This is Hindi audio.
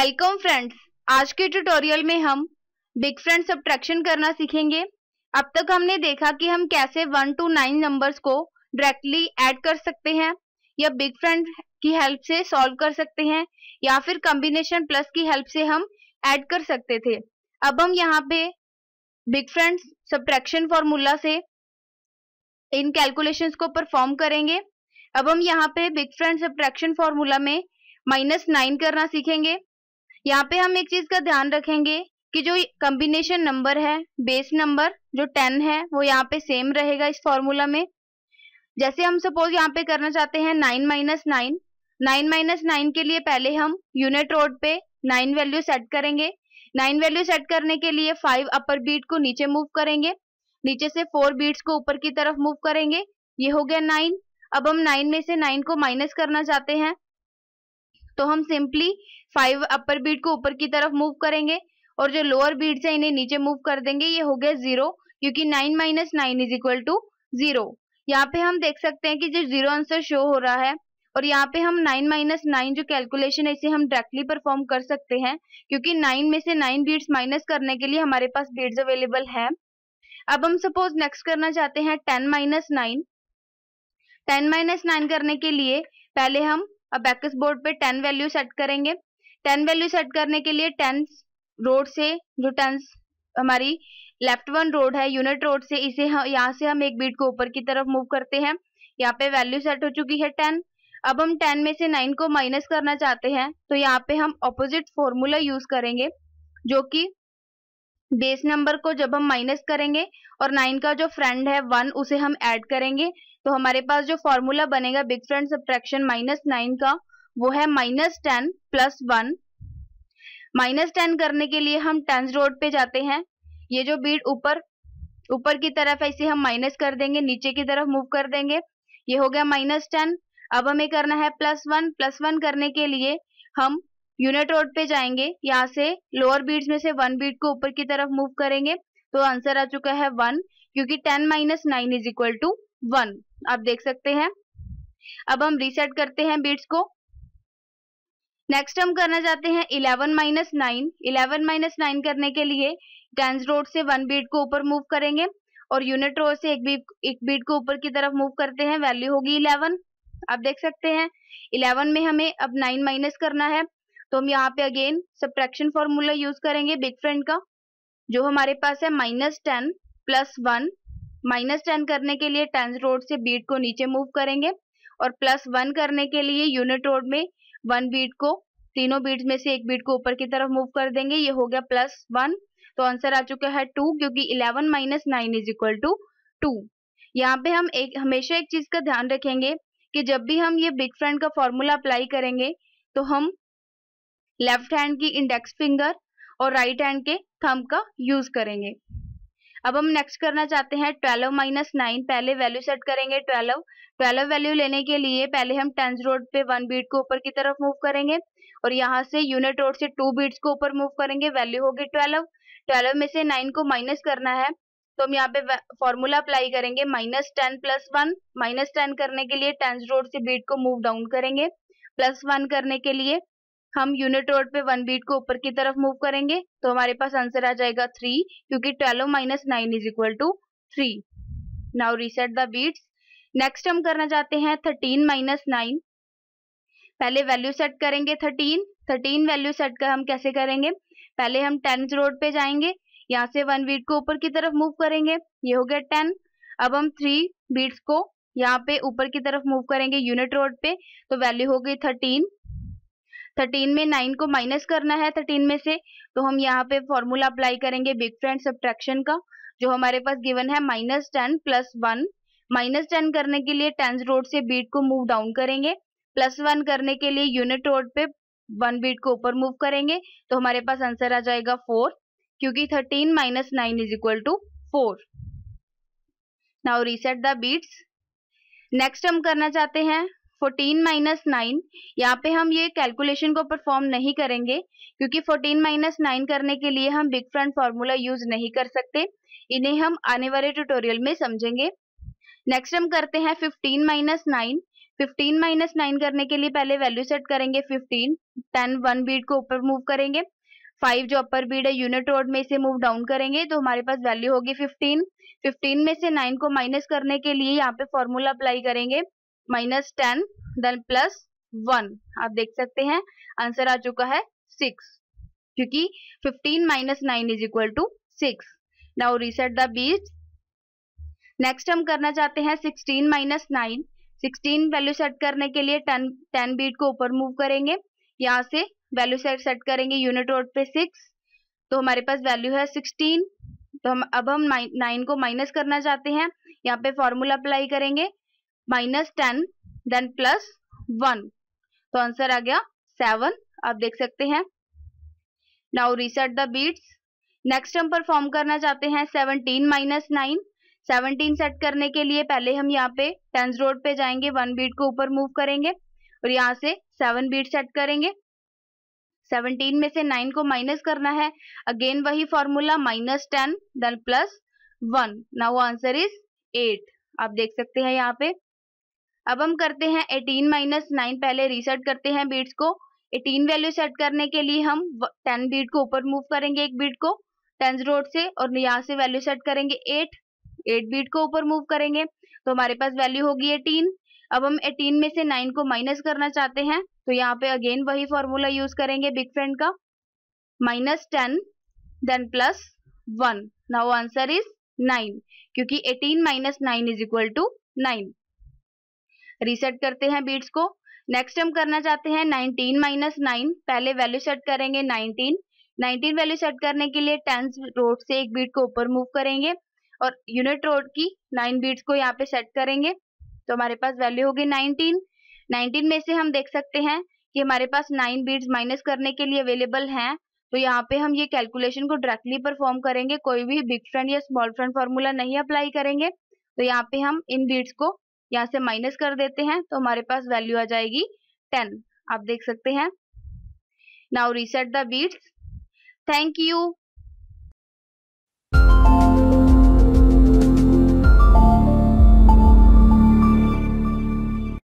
वेलकम फ्रेंड्स आज के ट्यूटोरियल में हम बिग फ्रेंड सब्ट्रैक्शन करना सीखेंगे अब तक हमने देखा कि हम कैसे वन टू नाइन नंबर्स को डायरेक्टली ऐड कर सकते हैं या बिग फ्रेंड की हेल्प से सॉल्व कर सकते हैं या फिर कॉम्बिनेशन प्लस की हेल्प से हम ऐड कर सकते थे अब हम यहाँ पे बिग फ्रेंड सब्ट्रैक्शन फॉर्मूला से इन कैलकुलेशन को परफॉर्म करेंगे अब हम यहाँ पे बिग फ्रेंड सब्ट्रैक्शन फॉर्मूला में माइनस नाइन करना सीखेंगे यहाँ पे हम एक चीज का ध्यान रखेंगे कि जो कम्बिनेशन नंबर है बेस नंबर जो टेन है वो यहाँ पे सेम रहेगा इस फॉर्मूला में जैसे हम सपोज यहाँ पे करना चाहते हैं nine minus nine nine minus nine के लिए पहले हम यूनिट रोड पे नाइन वैल्यू सेट करेंगे नाइन वैल्यू सेट करने के लिए फाइव अपर बीट को नीचे मूव करेंगे नीचे से फोर बीट्स को ऊपर की तरफ मूव करेंगे ये हो गया नाइन अब हम नाइन में से नाइन को माइनस करना चाहते हैं तो हम सिंपली फाइव अपर बीट को ऊपर की तरफ मूव करेंगे और जो लोअर बीट्स है इन्हें नीचे मूव कर देंगे ये हो गया जीरो क्योंकि nine minus nine is equal to zero यहाँ पे हम देख सकते हैं कि जो जीरो आंसर शो हो रहा है और यहाँ पे हम नाइन माइनस नाइन जो कैलकुलेशन है इसे हम डायरेक्टली परफॉर्म कर सकते हैं क्योंकि नाइन में से नाइन बीट्स माइनस करने के लिए हमारे पास बीट्स अवेलेबल है अब हम सपोज नेक्स्ट करना चाहते हैं ten minus nine ten minus nine करने के लिए पहले हम अब बैकस बोर्ड पे टेन वैल्यू सेट करेंगे टेन वैल्यू सेट करने के लिए टेन रोड से जो टेन हमारी लेफ्ट वन रोड है यूनिट रोड से इसे यहाँ से हम एक बीट को ऊपर की तरफ मूव करते हैं यहाँ पे वैल्यू सेट हो चुकी है टेन अब हम टेन में से नाइन को माइनस करना चाहते हैं तो यहाँ पे हम ऑपोजिट फॉर्मूला यूज करेंगे जो कि बेस नंबर को जब हम माइनस करेंगे और नाइन का जो फ्रेंड है वन उसे हम ऐड करेंगे तो हमारे पास जो फॉर्मूला बनेगा big friend subtraction minus nine का वो है minus ten plus one minus ten करने के लिए हम टेंस रोड पे जाते हैं ये जो बीड ऊपर ऊपर की तरफ है इसे हम माइनस कर देंगे नीचे की तरफ मूव कर देंगे ये हो गया माइनस टेन अब हमें करना है प्लस वन प्लस वन करने के लिए हम यूनिट रोड पे जाएंगे यहाँ से लोअर बीड्स में से वन बीड को ऊपर की तरफ मूव करेंगे तो आंसर आ चुका है वन क्योंकि ten minus nine is equal to one आप देख सकते हैं अब हम रीसेट करते हैं बीट्स को नेक्स्ट हम करना चाहते हैं eleven minus nine eleven minus nine करने के लिए टेंस रोड से वन बीट को ऊपर मूव करेंगे और यूनिट रोड से एक बीट एक बीट को ऊपर की तरफ मूव करते हैं वैल्यू होगी इलेवन आप देख सकते हैं इलेवन में हमें अब नाइन माइनस करना है तो हम यहाँ पे अगेन सब्ट्रैक्शन फॉर्मूला यूज करेंगे बिग फ्रेंड का जो हमारे पास है minus ten plus one minus ten करने के लिए टेंस रोड से बीट को नीचे मूव करेंगे और प्लस वन करने के लिए यूनिट रोड में वन बीट को तीनों बीट में से एक बीट को ऊपर की तरफ मूव कर देंगे ये हो गया प्लस वन तो आंसर आ चुका है टू क्योंकि eleven minus nine is equal to two यहाँ पे हम एक हमेशा एक चीज का ध्यान रखेंगे कि जब भी हम ये बिग फ्रेंड का फॉर्मूला अप्लाई करेंगे तो हम लेफ्ट हैंड की इंडेक्स फिंगर और राइट हैंड के थंब का यूज करेंगे अब हम नेक्स्ट करना चाहते हैं ट्वेल्व माइनस नाइन पहले वैल्यू सेट करेंगे ट्वेल्व ट्वेल्व वैल्यू लेने के लिए पहले हम टेंस रोड पे वन बीट को ऊपर की तरफ मूव करेंगे और यहाँ से यूनिट रोड से टू बीट्स को ऊपर मूव करेंगे वैल्यू होगी ट्वेल्व ट्वेल्व में से नाइन को माइनस करना है तो हम यहाँ पे फॉर्मूला अप्लाई करेंगे minus ten plus one minus ten करने के लिए टेंस रोड से बीट को मूव डाउन करेंगे प्लस वन करने के लिए हम यूनिट रोड पे वन बीट को ऊपर की तरफ मूव करेंगे तो हमारे पास आंसर आ जाएगा थ्री क्योंकि twelve minus nine is equal to three now reset the beads next हम करना चाहते हैं थर्टीन माइनस नाइन पहले वैल्यू सेट करेंगे थर्टीन थर्टीन वैल्यू सेट का हम कैसे करेंगे पहले हम टेंथ रोड पे जाएंगे यहाँ से वन बीट को ऊपर की तरफ मूव करेंगे ये हो गया टेन अब हम थ्री बीट्स को यहाँ पे ऊपर की तरफ मूव करेंगे यूनिट रोड पे तो वैल्यू हो गई थर्टीन थर्टीन में नाइन को माइनस करना है थर्टीन में से तो हम यहाँ पे फॉर्मूला अप्लाई करेंगे बिग फ्रेंड सब्ट्रैक्शन का जो हमारे पास गिवन है minus ten plus one minus ten करने के लिए टेंस रोड से बीट को मूव डाउन करेंगे प्लस वन करने के लिए यूनिट रोड पे वन बीट को ऊपर मूव करेंगे तो हमारे पास आंसर आ जाएगा फोर क्योंकि thirteen minus nine is equal to four now reset the beads next हम करना चाहते हैं फोर्टीन माइनस नाइन यहाँ पे हम ये कैलकुलेशन को परफॉर्म नहीं करेंगे क्योंकि फोर्टीन माइनस नाइन करने के लिए हम बिग फ्रंट फॉर्मूला यूज नहीं कर सकते इन्हें हम आने वाले ट्यूटोरियल में समझेंगे नेक्स्ट हम करते हैं fifteen minus nine fifteen minus nine करने के लिए पहले वैल्यू सेट करेंगे फिफ्टीन टेन वन बीड को ऊपर मूव करेंगे फाइव जो अपर बीड है यूनिट रोड में इसे मूव डाउन करेंगे तो हमारे पास वैल्यू होगी फिफ्टीन फिफ्टीन में से नाइन को माइनस करने के लिए यहाँ पे फॉर्मूला अप्लाई करेंगे minus ten then plus one आप देख सकते हैं आंसर आ चुका है सिक्स क्योंकि fifteen minus nine is equal to six now reset the beads next हम करना चाहते हैं sixteen minus nine sixteen value set करने के लिए टेन टेन बीट को ऊपर मूव करेंगे यहाँ से वैल्यू सेट सेट करेंगे यूनिट रोड पे सिक्स तो हमारे पास वैल्यू है सिक्सटीन तो हम अब हम नाइन को माइनस करना चाहते हैं यहाँ पे फॉर्मूला अप्लाई करेंगे minus ten then plus one तो आंसर आ गया सेवन आप देख सकते हैं now reset the beads next हम परफॉर्म करना चाहते हैं seventeen minus nine seventeen set करने के लिए पहले हम यहाँ पे टेंस रोड पे जाएंगे वन बीट को ऊपर मूव करेंगे और यहाँ से सेवन बीट सेट करेंगे सेवनटीन में से नाइन को माइनस करना है अगेन वही formula minus ten then plus one now answer is eight आप देख सकते हैं यहाँ पे अब हम करते हैं एटीन माइनस नाइन पहले रीसेट करते हैं बीट्स को एटीन वैल्यू सेट करने के लिए हम टेन बीट को ऊपर मूव करेंगे एक बीट को टेंस रोड से और यहाँ से वैल्यू सेट करेंगे एट एट बीट को ऊपर मूव करेंगे तो हमारे पास वैल्यू होगी एटीन अब हम एटीन में से नाइन को माइनस करना चाहते हैं तो यहाँ पे अगेन वही फॉर्मूला यूज करेंगे बिग फ्रेंड का minus ten then plus one now answer is nine क्योंकि eighteen minus nine is equal to nine reset करते हैं बीट्स को नेक्स्ट हम करना चाहते हैं 19 माइनस नाइन पहले वैल्यू सेट करेंगे 19 19 वैल्यू सेट करने के लिए टेंस रोड से एक बीट को ऊपर मूव करेंगे और यूनिट रोड की नाइन बीट्स को यहाँ पे सेट करेंगे तो हमारे पास वैल्यू होगी नाइनटीन नाइनटीन में से हम देख सकते हैं कि हमारे पास नाइन बीट्स माइनस करने के लिए अवेलेबल है तो यहाँ पे हम ये कैलकुलेशन को डायरेक्टली परफॉर्म करेंगे कोई भी बिग फ्रेंड या स्मॉल फ्रेंड फॉर्मूला नहीं अप्लाई करेंगे तो यहाँ पे हम इन बीट्स को यहाँ से माइनस कर देते हैं तो हमारे पास वैल्यू आ जाएगी टेन आप देख सकते हैं now reset the beads thank you